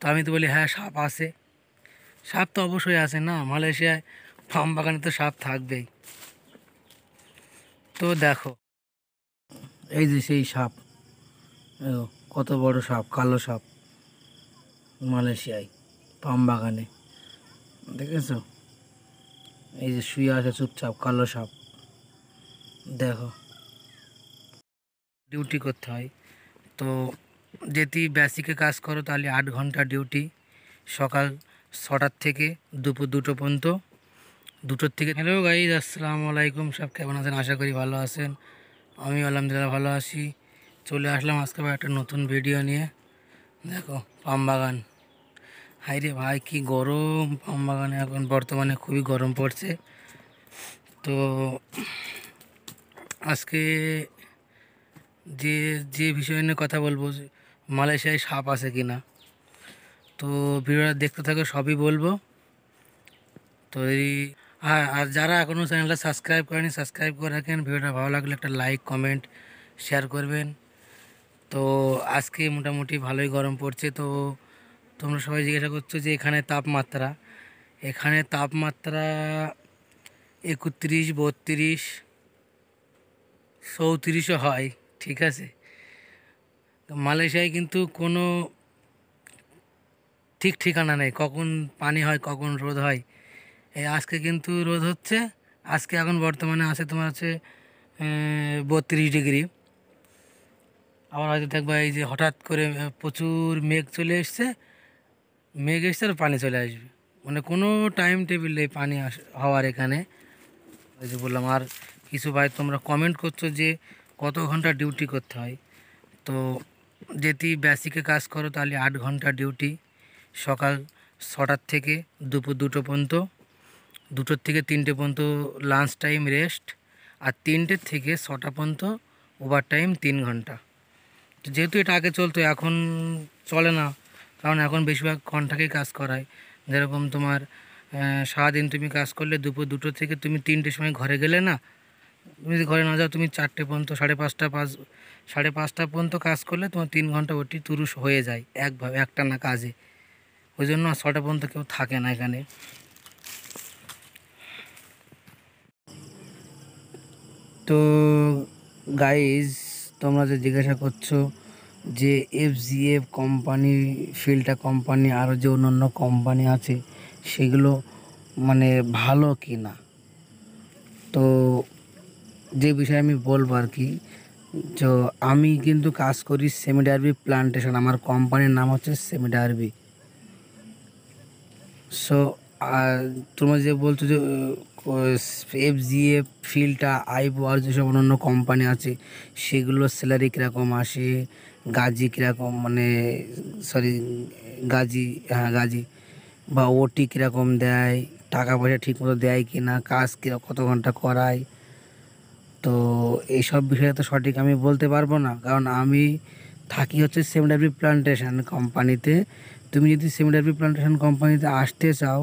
তো আমি তো বলি হ্যাঁ সাপ আছে সাপ তো অবশ্যই আছে না মালয়েশিয়ায় ফার্ম বাগানে তো সাপ থাকবেই তো দেখো এই যে সেই সাপ কত বড় সাপ কালো সাপ মালয়েশিয়ায় পাম বাগানে দেখেছো এই যে শুয়ে আছে চুপচাপ কালো সাপ দেখো ডিউটি করতে হয় তো যদি বেসিকে কাজ করো তাহলে আট ঘন্টা ডিউটি সকাল ছটার থেকে দুপুর দুটো পর্যন্ত দুটোর থেকে হ্যালো গাইজ আসসালামু আলাইকুম সব কেমন আছেন আশা করি ভালো আছেন আমি আলহামদুলিল্লাহ ভালো আছি চলে আসলাম আজকে একটা নতুন ভিডিও নিয়ে দেখো পাম বাগান হাই রে ভাই কি গরম পাম বাগানে এখন বর্তমানে খুবই গরম পড়ছে তো আজকে যে যে বিষয় নিয়ে কথা বলবো মালয়েশিয়ায় সাপ আছে কি না তো ভিডিওটা দেখতে থাকো সবই বলবো তো এই হ্যাঁ আর যারা এখনও চ্যানেলটা সাবস্ক্রাইব করেনি সাবস্ক্রাইব করে রাখেন ভিডিওটা ভালো লাগলে একটা লাইক কমেন্ট শেয়ার করবেন তো আজকে মোটামুটি ভালোই গরম পড়ছে তো তোমরা সবাই জিজ্ঞাসা করছো যে এখানে তাপমাত্রা এখানে তাপমাত্রা একত্রিশ বত্রিশ চৌত্রিশও হয় ঠিক আছে মালয়েশিয়ায় কিন্তু কোনো ঠিক ঠিকানা নেই কখন পানি হয় কখন রোদ হয় এই আজকে কিন্তু রোদ হচ্ছে আজকে এখন বর্তমানে আছে তোমার হচ্ছে বত্রিশ ডিগ্রি আবার হয়তো দেখবা এই যে হঠাৎ করে প্রচুর মেঘ চলে এসছে মেঘ এসছে আর পানি চলে আসবে মানে কোনো টাইম টেবিল নেই পানি হওয়ার এখানে ওই যে বললাম আর কিছু ভাই তোমরা কমেন্ট করছো যে কত ঘন্টা ডিউটি করতে হয় তো যদি বেসিকে কাজ করো তাহলে আট ঘন্টা ডিউটি সকাল ছটার থেকে দুপুর দুটো পর্যন্ত দুটোর থেকে তিনটে পর্যন্ত লাঞ্চ টাইম রেস্ট আর তিনটের থেকে ছটা পর্যন্ত ওভার টাইম তিন ঘন্টা যেহেতু এটা আগে চলতো এখন চলে না কারণ এখন বেশিরভাগ ঘন্টাকেই কাজ করায় যেরকম তোমার সারাদিন তুমি কাজ করলে দুপুর দুটো থেকে তুমি তিনটের সময় ঘরে গেলে না তুমি যদি ঘরে না যাও তুমি চারটে পর্যন্ত সাড়ে পাঁচটা পাঁচ সাড়ে পাঁচটা পর্যন্ত কাজ করলে তোমার তিন ঘন্টা ওটি তুরুষ হয়ে যায় একভাবে একটা না কাজে ওই জন্য ছটা পর্যন্ত কেউ থাকে না এখানে তো গাইজ তোমরা যে জিজ্ঞাসা করছো যে F G F company filter company আরও যে অন্যান্য কোম্পানি আছে সেগুলো মানে ভালো কি না তো যে বিষয়ে আমি বলবো আর কি তো আমি কিন্তু কাজ করি সেমিডারবি প্লান্টেশন আমার কোম্পানির নাম হচ্ছে সেমিডারবি সো তোমরা যে বলছো যে F G F filter I R যেসব অন্যান্য কোম্পানি আছে সেগুলো স্যালারি কীরকম আসে গাজি কীরকম মানে সরি গাজি হ্যাঁ গাজি বা ওটি কীরকম দেয় টাকা পয়সা ঠিকমতো দেয় কি না কাজ কত ঘন্টা করায় তো এইসব বিষয়ে তো সঠিক আমি বলতে পারবো না কারণ আমি থাকি হচ্ছে সেমিডাবি প্লান্টেশন কোম্পানিতে তুমি যদি সেমিডাবি প্লান্টেশন কোম্পানিতে আসতে চাও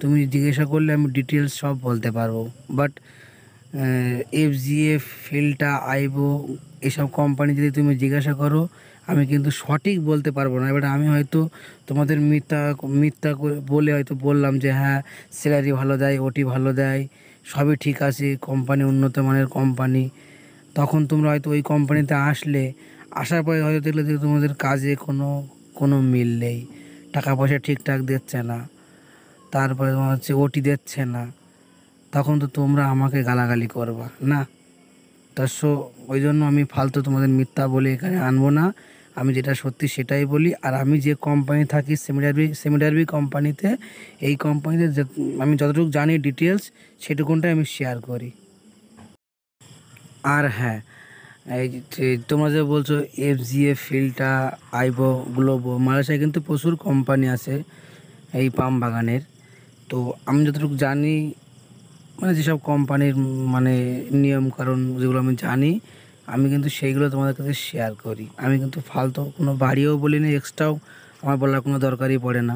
তুমি জিজ্ঞাসা করলে আমি ডিটেলস সব বলতে পারবো বাট এফজিএফ ফিল্টা আইবো এসব কোম্পানি যদি তুমি জিজ্ঞাসা করো আমি কিন্তু সঠিক বলতে পারবো না এবার আমি হয়তো তোমাদের মিথ্যা মিথ্যা বলে হয়তো বললাম যে হ্যাঁ স্যালারি ভালো দেয় ওটি ভালো দেয় সবই ঠিক আছে কোম্পানি উন্নত মানের কোম্পানি তখন তোমরা হয়তো ওই কোম্পানিতে আসলে আসার পরে হয়তো দেখলে যে তোমাদের কাজে কোনো কোনো মিল নেই টাকা পয়সা ঠিকঠাক দিচ্ছে না তারপরে তোমার হচ্ছে ওটি দিচ্ছে না তখন তো তোমরা আমাকে গালাগালি করবা না তা সো ওই জন্য আমি ফালতু তোমাদের মিথ্যা বলে এখানে আনবো না আমি যেটা সত্যি সেটাই বলি আর আমি যে কোম্পানি থাকি সেমিডারবি সেমিডারবি কোম্পানিতে এই কোম্পানিতে আমি যতটুকু জানি ডিটেলস সেটুকুনটাই আমি শেয়ার করি আর হ্যাঁ এই তোমরা যে বলছো এফ জি এ ফিল্টা আইবো গ্লোবো মালয়েশিয়ায় কিন্তু প্রচুর কোম্পানি আছে এই পাম বাগানের তো আমি যতটুকু জানি মানে যেসব কোম্পানির মানে নিয়মকরণ যেগুলো আমি জানি আমি কিন্তু সেইগুলো তোমাদের কাছে শেয়ার করি আমি কিন্তু ফালতু কোনো বাড়িও বলি না এক্সট্রাও আমার বলার কোনো দরকারই পড়ে না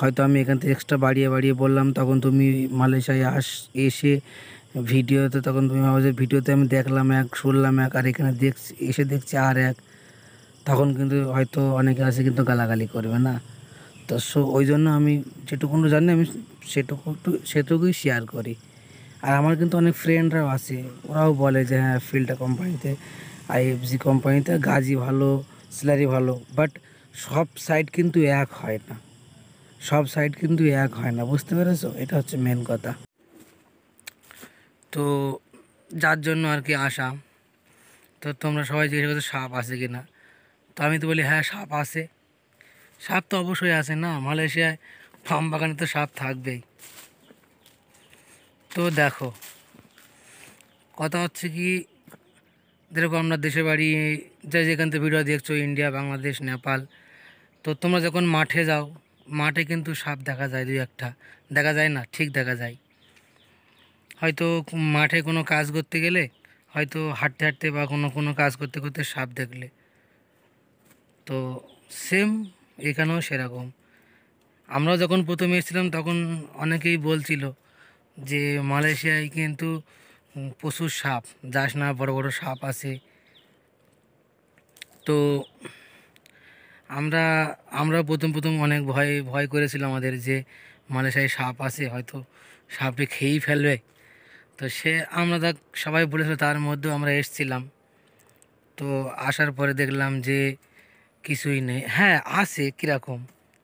হয়তো আমি এখান থেকে এক্সট্রা বাড়িয়ে বাড়িয়ে বললাম তখন তুমি মালয়েশিয়ায় আস এসে ভিডিওতে তখন তুমি ভাবো ভিডিওতে আমি দেখলাম এক শুনলাম এক আর এখানে দেখছি এসে দেখছি আর এক তখন কিন্তু হয়তো অনেকে আসে কিন্তু গালাগালি করবে না তো সো ওই জন্য আমি যেটুকুনো জানি আমি সেটুকু একটু সেটুকুই শেয়ার করি আর আমার কিন্তু অনেক ফ্রেন্ডরাও আছে ওরাও বলে যে হ্যাঁ ফিল্টার কোম্পানিতে আইএফজি কোম্পানিতে গাজি ভালো স্যালারি ভালো বাট সব সাইড কিন্তু এক হয় না সব সাইড কিন্তু এক হয় না বুঝতে পেরেছো এটা হচ্ছে মেন কথা তো যার জন্য আর কি আসা তো তোমরা সবাই জিজ্ঞেস করছো সাপ আছে কি না তো আমি তো বলি হ্যাঁ সাপ আছে সাপ তো অবশ্যই আছে না মালয়েশিয়ায় ফার্ম বাগানে তো সাপ থাকবেই তো দেখো কথা হচ্ছে কি যেরকম আমরা দেশে বাড়ি যাই যেখান থেকে ভিডিও দেখছো ইন্ডিয়া বাংলাদেশ নেপাল তো তোমরা যখন মাঠে যাও মাঠে কিন্তু সাপ দেখা যায় দুই একটা দেখা যায় না ঠিক দেখা যায় হয়তো মাঠে কোনো কাজ করতে গেলে হয়তো হাঁটতে হাঁটতে বা কোনো কোনো কাজ করতে করতে সাপ দেখলে তো সেম এখানেও সেরকম আমরা যখন প্রথমে এসেছিলাম তখন অনেকেই বলছিল যে মালয়েশিয়ায় কিন্তু প্রচুর সাপ যাস না বড় বড় সাপ আছে তো আমরা আমরা প্রথম প্রথম অনেক ভয় ভয় করেছিল আমাদের যে মালয়েশিয়ায় সাপ আছে হয়তো সাপটি খেয়েই ফেলবে তো সে আমরা তা সবাই বলেছিল তার মধ্যেও আমরা এসছিলাম তো আসার পরে দেখলাম যে কিছুই নেই হ্যাঁ আছে কীরকম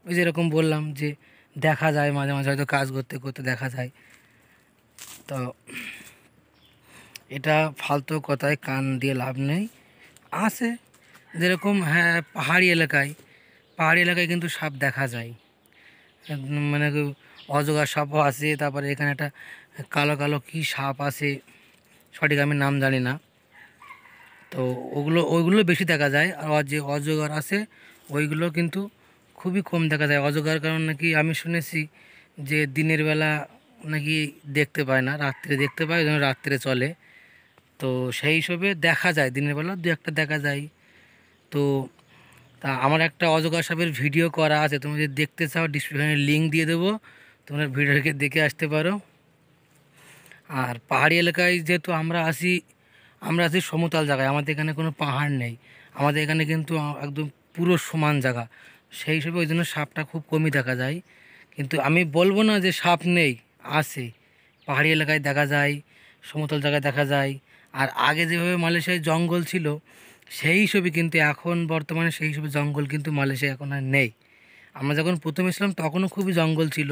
ওই যেরকম বললাম যে দেখা যায় মাঝে মাঝে হয়তো কাজ করতে করতে দেখা যায় তো এটা ফালতু কথায় কান দিয়ে লাভ নেই আছে যেরকম হ্যাঁ পাহাড়ি এলাকায় পাহাড়ি এলাকায় কিন্তু সাপ দেখা যায় মানে অজগা সাপও আছে তারপরে এখানে একটা কালো কালো কি সাপ আছে সঠিক আমি নাম জানি না তো ওগুলো ওইগুলো বেশি দেখা যায় আর যে অজগর আছে ওইগুলো কিন্তু খুবই কম দেখা যায় অজগর কারণ নাকি আমি শুনেছি যে দিনের বেলা নাকি দেখতে পায় না রাত্রে দেখতে পায় ওই রাত্রে চলে তো সেই হিসেবে দেখা যায় দিনের বেলা দু একটা দেখা যায় তো তা আমার একটা অজগর সাপের ভিডিও করা আছে তুমি যদি দেখতে চাও ডিসক্রিপশানে লিঙ্ক দিয়ে দেবো তোমরা ভিডিওকে দেখে আসতে পারো আর পাহাড়ি এলাকায় যেহেতু আমরা আসি আমরা আছি সমতল জায়গায় আমাদের এখানে কোনো পাহাড় নেই আমাদের এখানে কিন্তু একদম পুরো সমান জায়গা সেই হিসেবে ওই জন্য সাপটা খুব কমই দেখা যায় কিন্তু আমি বলবো না যে সাপ নেই আসে পাহাড়ি এলাকায় দেখা যায় সমতল জায়গায় দেখা যায় আর আগে যেভাবে মালয়েশিয়ায় জঙ্গল ছিল সেই ছবি কিন্তু এখন বর্তমানে সেই হিসেবে জঙ্গল কিন্তু মালয়েশিয়া এখন আর নেই আমরা যখন প্রথম এসেছিলাম তখনও খুবই জঙ্গল ছিল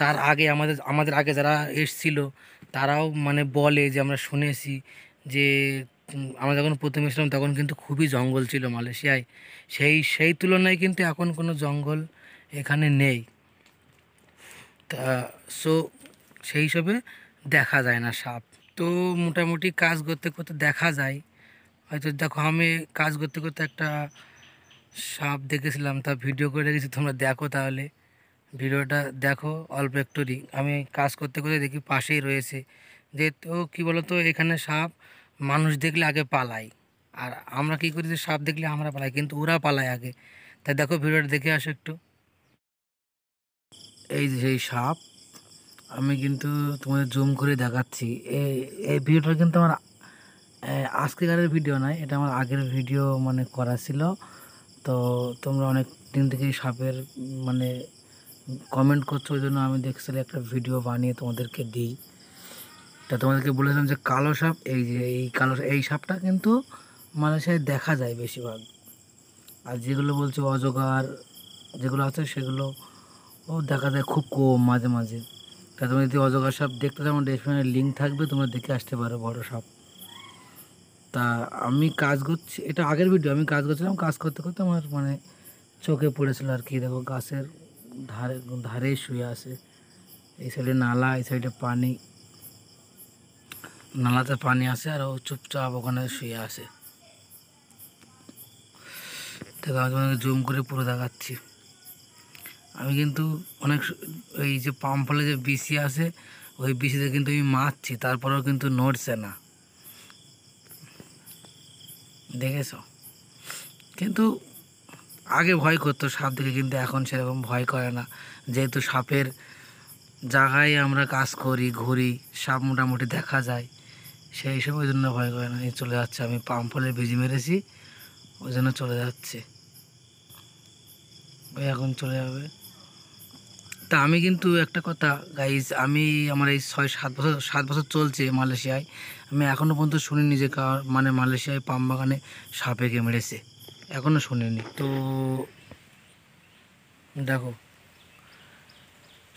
তার আগে আমাদের আমাদের আগে যারা এসছিল তারাও মানে বলে যে আমরা শুনেছি যে আমরা যখন প্রথম এসলাম তখন কিন্তু খুবই জঙ্গল ছিল মালয়েশিয়ায় সেই সেই তুলনায় কিন্তু এখন কোনো জঙ্গল এখানে নেই তা সো সেই হিসেবে দেখা যায় না সাপ তো মোটামুটি কাজ করতে করতে দেখা যায় হয়তো দেখো আমি কাজ করতে করতে একটা সাপ দেখেছিলাম তা ভিডিও করে রেখেছি তোমরা দেখো তাহলে ভিডিওটা দেখো অল্প একটুরই আমি কাজ করতে করতে দেখি পাশেই রয়েছে যেহেতু কী বলতো এখানে সাপ মানুষ দেখলে আগে পালায় আর আমরা কি করি যে সাপ দেখলে আমরা পালাই কিন্তু ওরা পালায় আগে তাই দেখো ভিডিওটা দেখে আসো একটু এই যে সেই সাপ আমি কিন্তু তোমাদের জুম করে দেখাচ্ছি এই এই ভিডিওটা কিন্তু আমার আজকেকারের ভিডিও নয় এটা আমার আগের ভিডিও মানে করা ছিল তো তোমরা অনেক দিন থেকেই সাপের মানে কমেন্ট করছো ওই জন্য আমি দেখছিলাম একটা ভিডিও বানিয়ে তোমাদেরকে দিই তা তোমাদেরকে বলেছিলাম যে কালো সাপ এই যে এই কালো এই সাপটা কিন্তু মানুষের দেখা যায় বেশিরভাগ আর যেগুলো বলছে অজগার যেগুলো আছে সেগুলো ও দেখা যায় খুব কম মাঝে মাঝে তা তুমি যদি অজগর সাপ দেখতে চাও আমার লিঙ্ক থাকবে তোমরা দেখে আসতে পারো বড় সাপ তা আমি কাজ করছি এটা আগের ভিডিও আমি কাজ করছিলাম কাজ করতে করতে আমার মানে চোখে পড়েছিল আর কি দেখো গাছের ধারে ধারে শুয়ে আছে এই সাইডে নালা এই সাইডে পানি নালাতে পানি আসে আর ও চুপচাপ ওখানে শুয়ে আসে দেখো আমি তোমাকে জুম করে পুরো দেখাচ্ছি আমি কিন্তু অনেক ওই যে পাম ফলে যে বিসি আসে ওই বিসিতে কিন্তু আমি মারছি তারপরেও কিন্তু নড়ছে না দেখেছ কিন্তু আগে ভয় করতো সাপ দিকে কিন্তু এখন সেরকম ভয় করে না যেহেতু সাপের জায়গায় আমরা কাজ করি ঘুরি সাপ মোটামুটি দেখা যায় সেই সব ওই জন্য ভয় করে না চলে যাচ্ছে আমি পাম্পলে বিজি মেরেছি ওই জন্য চলে যাচ্ছে ওই এখন চলে যাবে তা আমি কিন্তু একটা কথা গাইজ আমি আমার এই ছয় সাত বছর সাত বছর চলছে মালয়েশিয়ায় আমি এখনও পর্যন্ত শুনিনি যে কার মানে মালয়েশিয়ায় পাম বাগানে সাপে কে মেরেছে এখনও শুনিনি তো দেখো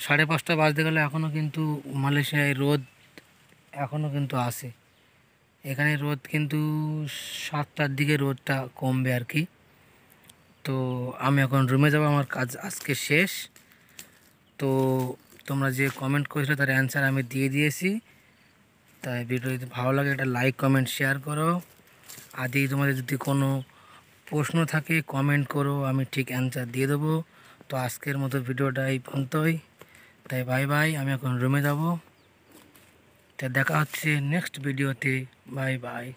সাড়ে পাঁচটা বাজতে গেলে এখনও কিন্তু মালয়েশিয়ায় রোদ এখনও কিন্তু আসে এখানে রোদ কিন্তু সাতটার দিকে রোদটা কমবে আর কি তো আমি এখন রুমে যাব আমার কাজ আজকে শেষ তো তোমরা যে কমেন্ট করেছিলে তার অ্যান্সার আমি দিয়ে দিয়েছি তাই ভিডিও যদি ভালো লাগে একটা লাইক কমেন্ট শেয়ার করো আদি তোমাদের যদি কোনো প্রশ্ন থাকে কমেন্ট করো আমি ঠিক অ্যান্সার দিয়ে দেবো তো আজকের মতো ভিডিওটা এই পর্যন্তই তাই বাই বাই আমি এখন রুমে যাব তাই দেখা হচ্ছে নেক্সট ভিডিওতে বাই বাই